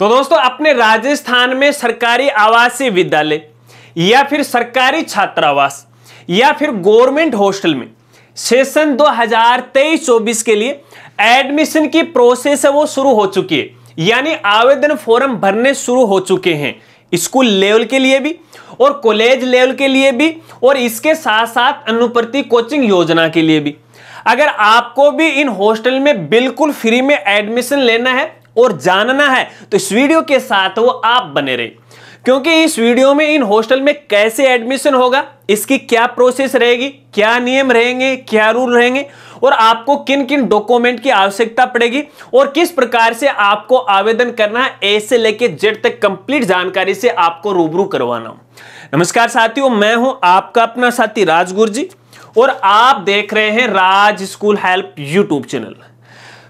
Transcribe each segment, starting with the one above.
तो दोस्तों अपने राजस्थान में सरकारी आवासीय विद्यालय या फिर सरकारी छात्रावास या फिर गवर्नमेंट हॉस्टल में सेशन 2023-24 के लिए एडमिशन की प्रोसेस है वो शुरू हो चुकी है यानी आवेदन फॉर्म भरने शुरू हो चुके हैं स्कूल लेवल के लिए भी और कॉलेज लेवल के लिए भी और इसके साथ साथ अनुप्रति कोचिंग योजना के लिए भी अगर आपको भी इन हॉस्टल में बिल्कुल फ्री में एडमिशन लेना है और जानना है तो इस वीडियो के साथ वो आप बने रहे क्योंकि इस वीडियो में इन हॉस्टल में कैसे एडमिशन होगा इसकी क्या प्रोसेस रहेगी क्या नियम रहेंगे क्या रूल रहेंगे और आपको किन किन डॉक्यूमेंट की आवश्यकता पड़ेगी और किस प्रकार से आपको आवेदन करना है ए से लेके जेड तक कंप्लीट जानकारी से आपको रूबरू करवाना नमस्कार साथियों मैं हूं आपका अपना साथी राजगुरु जी और आप देख रहे हैं Raj school help YouTube channel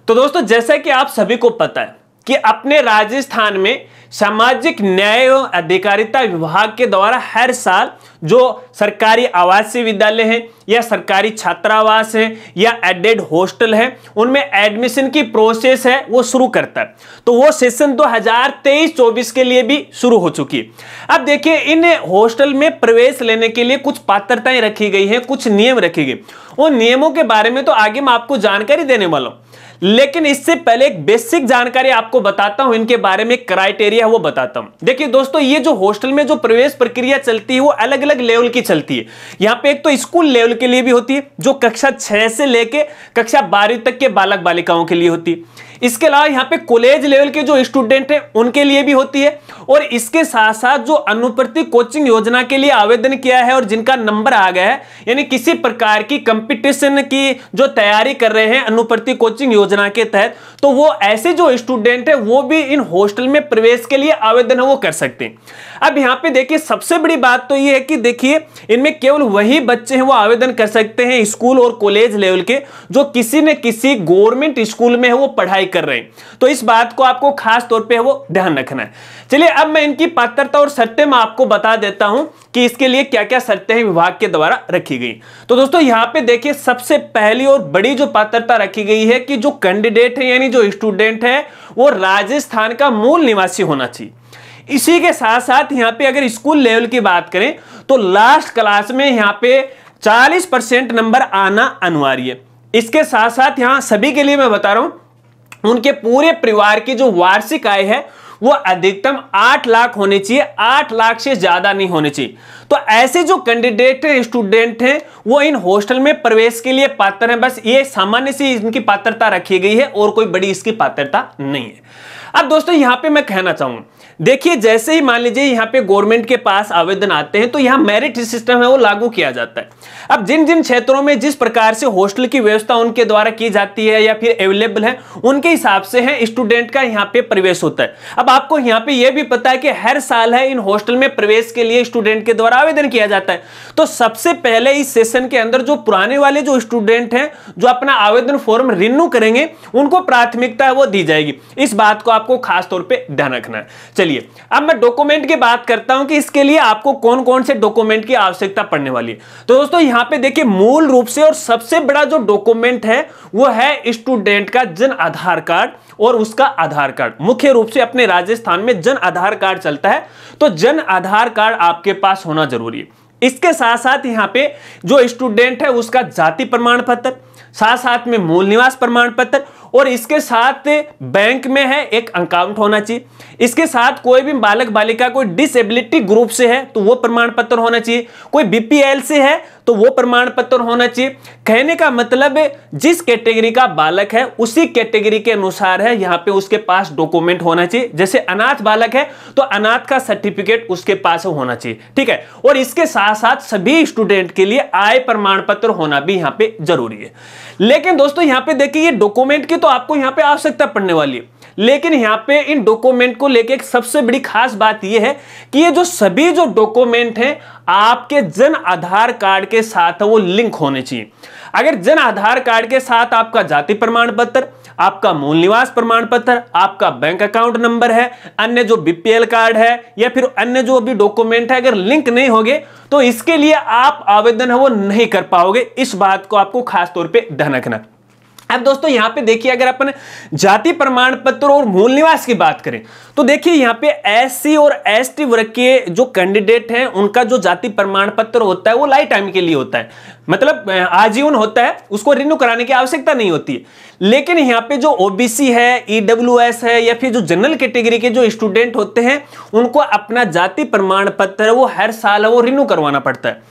तो दोस्तों जैसा कि आप सभी को पता है कि अपने राजस्थान में सामाजिक न्याय एवं अधिकारिता विभाग के द्वारा हर साल जो सरकारी आवासीय विद्यालय है या सरकारी छात्रावास है या एडेड हॉस्टल है उनमें एडमिशन की प्रोसेस है वो शुरू करता है तो वो सेशन 2023-24 के लिए भी शुरू हो चुकी है अब देखिए इन हॉस्टल में प्रवेश लेने के लिए कुछ पात्रताएं रखी गई हैं कुछ नियम रखे गए उन नियमों के बारे में तो आगे मैं आपको जानकारी देने वाला हूँ लेकिन इससे पहले एक बेसिक जानकारी आपको बताता हूं इनके बारे में क्राइटेरिया वो बताता हूं देखिए दोस्तों ये जो हॉस्टल में जो प्रवेश प्रक्रिया चलती है वो अलग अलग लेवल की चलती है यहां पे एक तो स्कूल लेवल के लिए भी होती है जो कक्षा छह से लेके कक्षा बारहवीं तक के बालक बालिकाओं के लिए होती है इसके अलावा यहाँ पे कॉलेज लेवल के जो स्टूडेंट हैं उनके लिए भी होती है और इसके साथ साथ जो अनुप्रति कोचिंग योजना के लिए आवेदन किया है और जिनका नंबर आ गया है यानी किसी प्रकार की कंपटीशन की जो तैयारी कर रहे हैं अनुप्रति कोचिंग योजना के तहत तो वो ऐसे जो स्टूडेंट है वो भी इन हॉस्टल में प्रवेश के लिए आवेदन है वो कर सकते हैं अब यहाँ पे देखिए सबसे बड़ी बात तो ये है कि देखिए इनमें केवल वही बच्चे हैं वो आवेदन कर सकते हैं स्कूल और कॉलेज लेवल के जो किसी न किसी गवर्नमेंट स्कूल में है वो पढ़ाई कर रहे हैं तो इस बात को आपको खास तौर पे वो ध्यान रखना है चलिए अब मैं इनकी पात्रता और सत्य में आपको बता देता हूं कि इसके लिए क्या क्या शर्तें हैं विभाग के द्वारा रखी गई तो दोस्तों यहाँ पे देखिए सबसे पहली और बड़ी जो पात्रता रखी गई है कि जो कैंडिडेट है यानी जो स्टूडेंट है वो राजस्थान का मूल निवासी होना चाहिए इसी के साथ साथ यहाँ पे अगर स्कूल लेवल की बात करें तो लास्ट क्लास में यहाँ पे 40 परसेंट नंबर आना अनिवार्य इसके साथ साथ यहाँ सभी के लिए मैं बता रहा हूं उनके पूरे परिवार की जो वार्षिक आय है वो अधिकतम आठ लाख होने चाहिए आठ लाख से ज्यादा नहीं होने चाहिए तो ऐसे जो कैंडिडेट स्टूडेंट हैं वो इन हॉस्टल में प्रवेश के लिए पात्र हैं बस ये सामान्य सी इनकी पात्रता रखी गई है और कोई बड़ी इसकी पात्रता नहीं है अब दोस्तों यहाँ पे मैं कहना चाहूंगा देखिए जैसे ही मान लीजिए यहाँ पे गवर्नमेंट के पास आवेदन आते हैं तो यहाँ मेरिट सिस्टम है वो लागू किया जाता है अब जिन जिन क्षेत्रों में जिस प्रकार से हॉस्टल की व्यवस्था उनके द्वारा की जाती है या फिर अवेलेबल है उनके हिसाब से है स्टूडेंट का यहाँ पे प्रवेश होता है अब आपको यहाँ पे यह भी पता है कि हर साल है इन हॉस्टल में प्रवेश के लिए स्टूडेंट के द्वारा आवेदन किया जाता है तो सबसे पहले इस सेशन के अंदर जो पुराने वाले जो स्टूडेंट हैं जो अपना आवेदन फॉर्म रिन्यू करेंगे उनको प्राथमिकता वो दी जाएगी इस बात को आप आपको खास तौर पे ध्यान रखना है चलिए अब मैं डॉक्यूमेंट की बात करता हूं कि इसके लिए आपको कौन कौन से डॉक्यूमेंट की आवश्यकता पड़ने वाली है तो दोस्तों यहां पे देखिए मूल रूप से और सबसे बड़ा जो डॉक्यूमेंट है वो है स्टूडेंट का जन आधार कार्ड और उसका आधार कार्ड मुख्य रूप से अपने राजस्थान में जन आधार कार्ड चलता है तो जन आधार कार्ड आपके पास होना जरूरी है इसके साथ साथ यहाँ पे जो स्टूडेंट है उसका जाति प्रमाण पत्र साथ साथ में मूल निवास प्रमाण पत्र और इसके साथ बैंक में है एक अकाउंट होना चाहिए इसके साथ कोई भी बालक बालिका कोई डिसेबिलिटी ग्रुप से है तो वो प्रमाण पत्र होना चाहिए कोई बीपीएल से है तो वो प्रमाण पत्र होना चाहिए कहने का मतलब जिस कैटेगरी का बालक है उसी कैटेगरी के अनुसार है यहाँ पे उसके पास डॉक्यूमेंट होना चाहिए जैसे अनाथ बालक है तो अनाथ का सर्टिफिकेट उसके पास होना चाहिए ठीक है और इसके साथ साथ सभी स्टूडेंट के लिए आय प्रमाण पत्र होना भी यहाँ पे जरूरी है लेकिन दोस्तों यहाँ पे देखिए डॉक्यूमेंट की तो आपको यहाँ पे आवश्यकता पड़ने वाली है लेकिन यहां पे इन डॉक्यूमेंट को लेके एक सबसे बड़ी खास बात यह है कि ये जो सभी जो डॉक्यूमेंट हैं आपके जन आधार कार्ड के साथ वो लिंक होने चाहिए अगर जन आधार कार्ड के साथ आपका जाति प्रमाण पत्र आपका मूल निवास प्रमाण पत्र आपका बैंक अकाउंट नंबर है अन्य जो बीपीएल कार्ड है या फिर अन्य जो अभी डॉक्यूमेंट है अगर लिंक नहीं होगे तो इसके लिए आप आवेदन है वो नहीं कर पाओगे इस बात को आपको खास तौर पे ध्यान रखना अब दोस्तों यहां पे देखिए अगर अपन जाति प्रमाण पत्र और मूल निवास की बात करें तो देखिए यहाँ पे एस और एस वर्ग के जो कैंडिडेट हैं उनका जो जाति प्रमाण पत्र होता है वो लाइफ टाइम के लिए होता है मतलब आजीवन होता है उसको रिन्यू कराने की आवश्यकता नहीं होती है लेकिन यहाँ पे जो ओबीसी है ईडब्ल्यू e है या फिर जो जनरल कैटेगरी के, के जो स्टूडेंट होते हैं उनको अपना जाति प्रमाण पत्र वो हर साल वो रिन्यू करवाना पड़ता है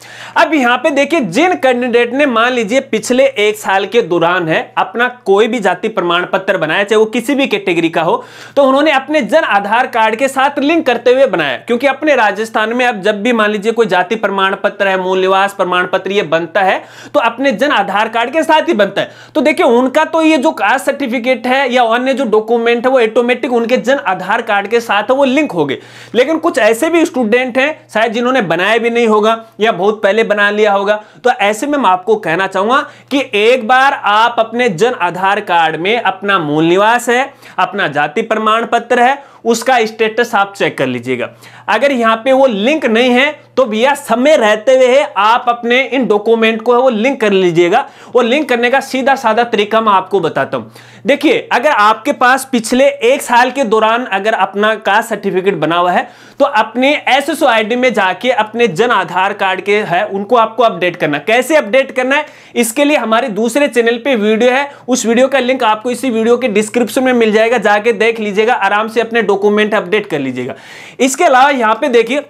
अब यहाँ पे देखिए जिन कैंडिडेट ने मान लीजिए पिछले एक साल के दौरान है अपना कोई भी जाति प्रमाण पत्र बनाया चाहे वो किसी भी कैटेगरी का हो तो उन्होंने अपने जन आधार कार्ड के साथ लिंक करते हुए बनाया क्योंकि अपने राजस्थान में अब जब भी मान लीजिए कोई जाति प्रमाण पत्र है मूल निवास प्रमाण पत्र ये बनता है है तो अपने जन आधार कार्ड के साथ ही बनता है तो देखिए उनका तो ये जो कास्ट सर्टिफिकेट है या अन्य जो डॉक्यूमेंट है वो ऑटोमेटिक उनके जन आधार कार्ड के साथ वो लिंक हो गए लेकिन कुछ ऐसे भी स्टूडेंट हैं शायद जिन्होंने बनाया भी नहीं होगा या बहुत पहले बना लिया होगा तो ऐसे में मैं आपको कहना चाहूंगा कि एक बार आप अपने जन आधार कार्ड में अपना मूल निवास है अपना जाति प्रमाण पत्र है उसका स्टेटस आप चेक कर लीजिएगा अगर यहाँ पे वो लिंक नहीं है तो भैया समय रहते हुए आप अपने इन डॉक्यूमेंट को वो लिंक कर लीजिएगा वो लिंक करने का सीधा साधा तरीका मैं आपको बताता हूँ देखिए अगर आपके पास पिछले एक साल के दौरान अगर अपना का सर्टिफिकेट बना हुआ है तो अपने एस एस में जाके अपने जन आधार कार्ड के है उनको आपको अपडेट करना कैसे अपडेट करना है इसके लिए हमारे दूसरे चैनल पे वीडियो है उस वीडियो का लिंक आपको इसी वीडियो के डिस्क्रिप्शन में मिल जाएगा जाके देख लीजिएगा आराम से अपने डॉक्यूमेंट अपडेट कर लीजिएगा इसके अलावा यहां पे देखिए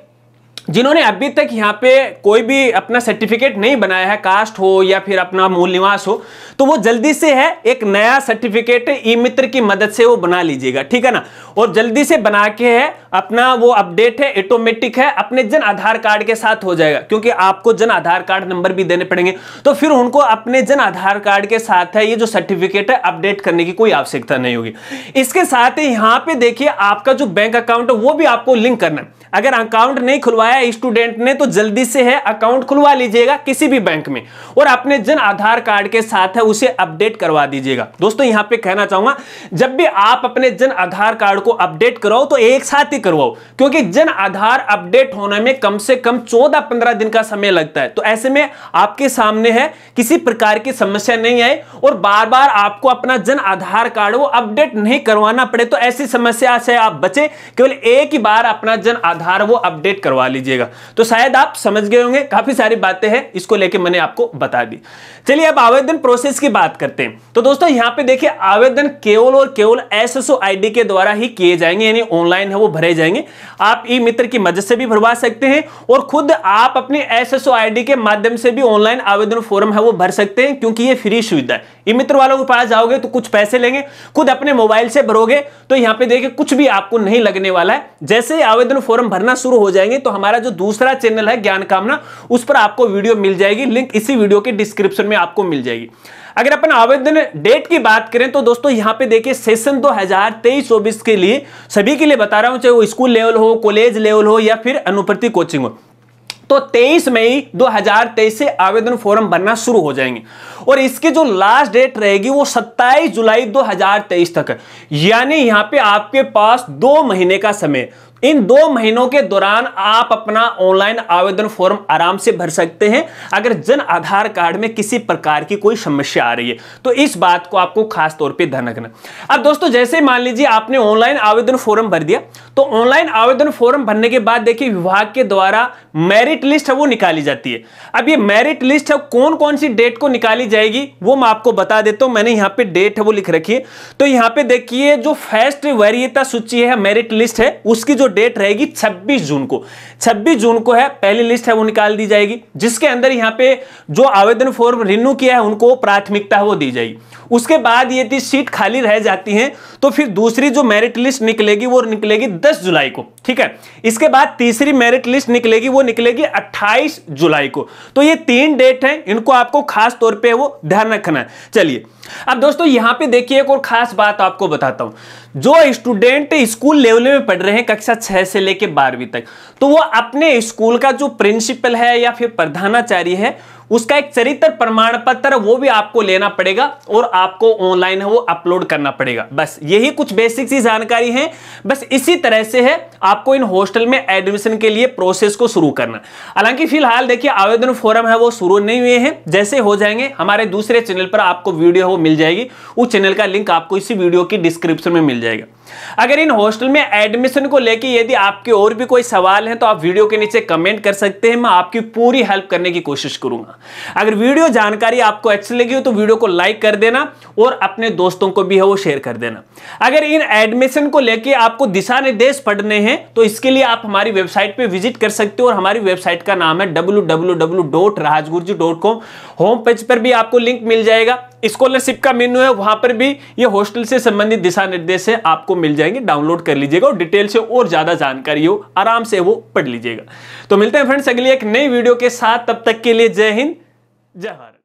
जिन्होंने अभी तक यहाँ पे कोई भी अपना सर्टिफिकेट नहीं बनाया है कास्ट हो या फिर अपना मूल निवास हो तो वो जल्दी से है एक नया सर्टिफिकेट ई मित्र की मदद से वो बना लीजिएगा ठीक है ना और जल्दी से बना के है अपना वो अपडेट है ऑटोमेटिक है अपने जन आधार कार्ड के साथ हो जाएगा क्योंकि आपको जन आधार कार्ड नंबर भी देने पड़ेंगे तो फिर उनको अपने जन आधार कार्ड के साथ है ये जो सर्टिफिकेट है अपडेट करने की कोई आवश्यकता नहीं होगी इसके साथ ही यहाँ पे देखिए आपका जो बैंक अकाउंट है वो भी आपको लिंक करना है अगर अकाउंट नहीं खुलवाया है स्टूडेंट ने तो जल्दी से है अकाउंट खुलवा लीजिएगा किसी भी बैंक में और अपने जन आधार कार्ड के साथ है उसे अपडेट करवा दीजिएगा दोस्तों यहां पे कहना चाहूंगा जब भी आप अपने जन आधार कार्ड को अपडेट करवाओ तो एक साथ ही करवाओ क्योंकि जन आधार अपडेट होने में कम से कम चौदह पंद्रह दिन का समय लगता है तो ऐसे में आपके सामने है किसी प्रकार की समस्या नहीं आए और बार बार आपको अपना जन आधार कार्ड वो अपडेट नहीं करवाना पड़े तो ऐसी समस्या से आप बचे केवल एक ही बार अपना जन आधार वो अपडेट करवा लीजिए लीजिएगा तो शायद आप समझ गए होंगे काफी सारी बातें हैं इसको लेके मैंने आपको बता दी चलिए अब आवेदन प्रोसेस की बात करते हैं तो दोस्तों यहाँ पे देखिए आवेदन केवल और केवल एस आईडी के द्वारा ही किए जाएंगे यानी ऑनलाइन है वो भरे जाएंगे आप ई मित्र की मदद से भी भरवा सकते हैं और खुद आप अपने एस आईडी के माध्यम से भी ऑनलाइन आवेदन फॉर्म है वो भर सकते हैं क्योंकि ये फ्री सुविधा है ये मित्र वालों के पास जाओगे तो कुछ पैसे लेंगे खुद अपने मोबाइल से भरोगे तो यहाँ पे देखिए कुछ भी आपको नहीं लगने वाला है जैसे आवेदन फॉर्म भरना शुरू हो जाएंगे तो हमारा जो दूसरा चैनल है ज्ञान कामना उस पर आपको वीडियो मिल जाएगी लिंक इसी वीडियो के डिस्क्रिप्शन में आपको मिल जाएगी अगर अपन आवेदन डेट की बात करें तो दोस्तों यहां पे देखिए सेशन 2023-24 के लिए सभी के लिए बता रहा हूं चाहे वो स्कूल लेवल हो कॉलेज लेवल हो या फिर अनुप्रति कोचिंग हो तो 23 मई 2023 से आवेदन फॉर्म भरना शुरू हो जाएंगे और इसकी जो लास्ट डेट रहेगी वो 27 जुलाई 2023 तक है यानी यहां पे आपके पास दो महीने का समय इन दो महीनों के दौरान आप अपना ऑनलाइन आवेदन फॉर्म आराम से भर सकते हैं अगर जन आधार कार्ड में किसी प्रकार की कोई समस्या आ रही है तो इस बात को आपको खास तौर पे ध्यान रखना अब दोस्तों जैसे मान लीजिए आपने ऑनलाइन आवेदन फॉर्म भर दिया तो ऑनलाइन आवेदन फॉर्म भरने के बाद देखिए विभाग के द्वारा मेरिट लिस्ट है वो निकाली जाती है अब ये मेरिट लिस्ट है कौन कौन सी डेट को निकाली जाएगी वो मैं आपको बता देता हूं मैंने यहां पर डेट है वो लिख रखी है तो यहां पर देखिए जो फर्स्ट वरीयता सूची है मेरिट लिस्ट है उसकी जो डेट रहेगी 26 जून को 26 जून को है पहली लिस्ट है वो निकाल दी जाएगी जिसके अंदर यहाँ पे जो आवेदन फॉर्म रिन्यू किया है उनको प्राथमिकता वो दी जाएगी उसके बाद ये यदि सीट खाली रह जाती हैं तो फिर दूसरी जो मेरिट लिस्ट निकलेगी वो निकलेगी 10 जुलाई को ठीक है इसके बाद तीसरी मेरिट लिस्ट निकलेगी वो निकलेगी 28 जुलाई को तो ये तीन डेट हैं इनको आपको खास तौर पे वो ध्यान रखना है चलिए अब दोस्तों यहां पे देखिए एक और खास बात आपको बताता हूं जो स्टूडेंट स्कूल लेवल में पढ़ रहे हैं कक्षा छह से लेकर बारहवीं तक तो वो अपने स्कूल का जो प्रिंसिपल है या फिर प्रधानाचार्य है उसका एक चरित्र प्रमाण पत्र वो भी आपको लेना पड़ेगा और आपको ऑनलाइन वो अपलोड करना पड़ेगा बस यही कुछ बेसिक सी जानकारी है बस इसी तरह से है आपको इन हॉस्टल में एडमिशन के लिए प्रोसेस को शुरू करना हालांकि फिलहाल देखिए आवेदन फॉर्म है वो शुरू नहीं हुए हैं जैसे हो जाएंगे हमारे दूसरे चैनल पर आपको वीडियो वो मिल जाएगी उस चैनल का लिंक आपको इसी वीडियो की डिस्क्रिप्शन में मिल जाएगा अगर इन हॉस्टल में एडमिशन को लेकर यदि आपके और भी कोई सवाल है तो आप वीडियो के नीचे कमेंट कर सकते हैं मैं आपकी पूरी हेल्प करने की कोशिश करूंगा अगर वीडियो जानकारी आपको अच्छी लगी हो तो वीडियो को लाइक कर देना और अपने दोस्तों को भी है वो शेयर कर देना अगर इन एडमिशन को लेकर आपको दिशा निर्देश पढ़ने हैं तो इसके लिए आप हमारी वेबसाइट पर विजिट कर सकते हो और हमारी वेबसाइट का नाम है डब्ल्यू होम पेज पर भी आपको लिंक मिल जाएगा स्कॉलरशिप का मेन्यू है वहां पर भी ये हॉस्टल से संबंधित दिशा निर्देश है आपको मिल जाएंगे डाउनलोड कर लीजिएगा और डिटेल से और ज्यादा जानकारी हो आराम से वो पढ़ लीजिएगा तो मिलते हैं फ्रेंड्स अगली एक नई वीडियो के साथ तब तक के लिए जय हिंद जय भारत